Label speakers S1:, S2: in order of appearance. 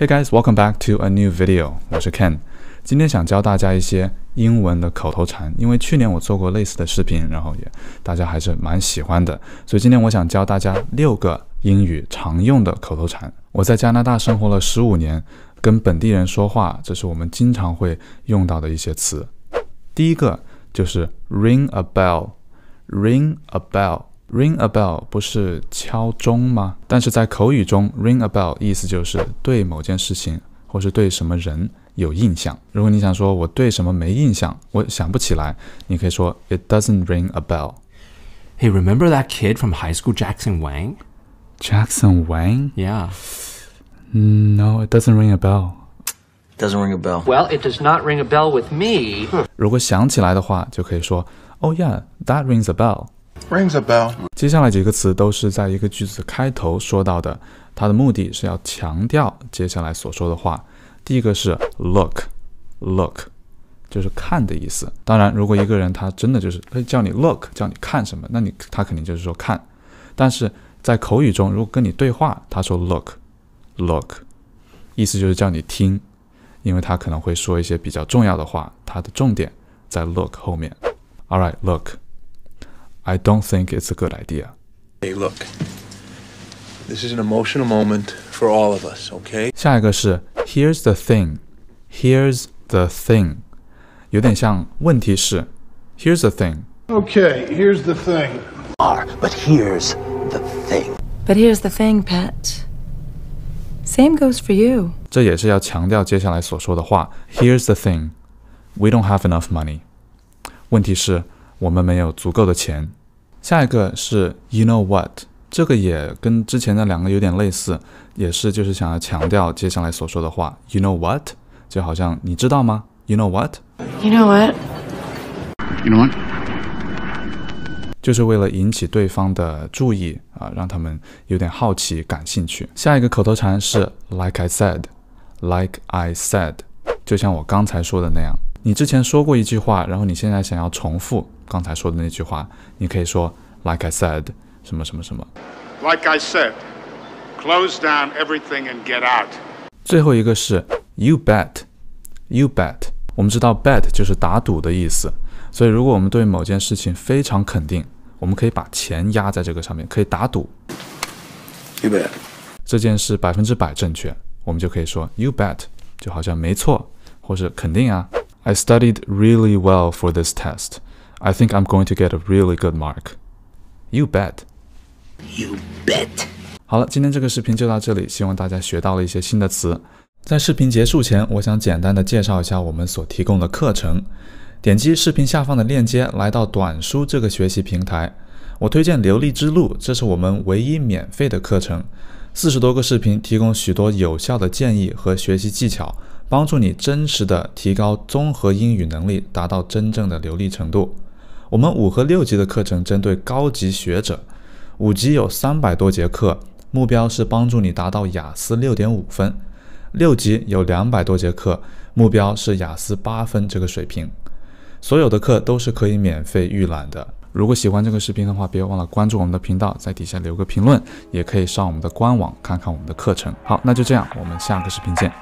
S1: Hey guys, welcome back to a new video. 我是 Ken，今天想教大家一些英文的口头禅，因为去年我做过类似的视频，然后也大家还是蛮喜欢的，所以今天我想教大家六个英语常用的口头禅。我在加拿大生活了十五年，跟本地人说话，这是我们经常会用到的一些词。第一个就是 ring a bell，ring a bell。Ring a bell 不是敲钟吗？但是在口语中，ring a bell 意思就是对某件事情或是对什么人有印象。如果你想说我对什么没印象，我想不起来，你可以说 It doesn't ring a bell. Hey, remember that kid from high school, Jackson Wang? Jackson Wang? Yeah. No, it doesn't ring a bell. Doesn't ring a bell. Well, it does not ring a bell with me. 如果想起来的话，就可以说 Oh yeah, that rings a bell. bell rings a。接下来几个词都是在一个句子开头说到的，它的目的是要强调接下来所说的话。第一个是 look，look，就是看的意思。当然，如果一个人他真的就是以叫你 look，叫你看什么，那你他肯定就是说看。但是在口语中，如果跟你对话，他说 look，look，意思就是叫你听，因为他可能会说一些比较重要的话，他的重点在 look 后面。All right，look。I don't think it's a good idea. Hey, look. This is an emotional moment for all of us, okay? 下一个是 Here's the thing. Here's the thing. 有点像问题是 Here's the thing. Okay, here's the thing. but here's the thing. But here's the thing, Pet. Same goes for you. Here's the thing. We don't have enough money. 问题是，我们没有足够的钱。下一个是 you know what，这个也跟之前的两个有点类似，也是就是想要强调接下来所说的话。you know what，就好像你知道吗？you know what，you know what，you know what，就是为了引起对方的注意啊，让他们有点好奇、感兴趣。下一个口头禅是 like I said，like I said，就像我刚才说的那样。你之前说过一句话，然后你现在想要重复刚才说的那句话，你可以说 Like I said，什么什么什么。Like I said，close down everything and get out。最后一个是 You bet，You bet。我们知道 bet 就是打赌的意思，所以如果我们对某件事情非常肯定，我们可以把钱压在这个上面，可以打赌。You bet，这件事百分之百正确，我们就可以说 You bet，就好像没错，或是肯定啊。I studied really well for this test. I think I'm going to get a really good mark. You bet. You bet. 好了，今天这个视频就到这里，希望大家学到了一些新的词。在视频结束前，我想简单的介绍一下我们所提供的课程。点击视频下方的链接，来到短书这个学习平台。我推荐流利之路，这是我们唯一免费的课程。四十多个视频，提供许多有效的建议和学习技巧。帮助你真实的提高综合英语能力，达到真正的流利程度。我们五和六级的课程针对高级学者，五级有三百多节课，目标是帮助你达到雅思六点五分；六级有两百多节课，目标是雅思八分这个水平。所有的课都是可以免费预览的。如果喜欢这个视频的话，别忘了关注我们的频道，在底下留个评论，也可以上我们的官网看看我们的课程。好，那就这样，我们下个视频见。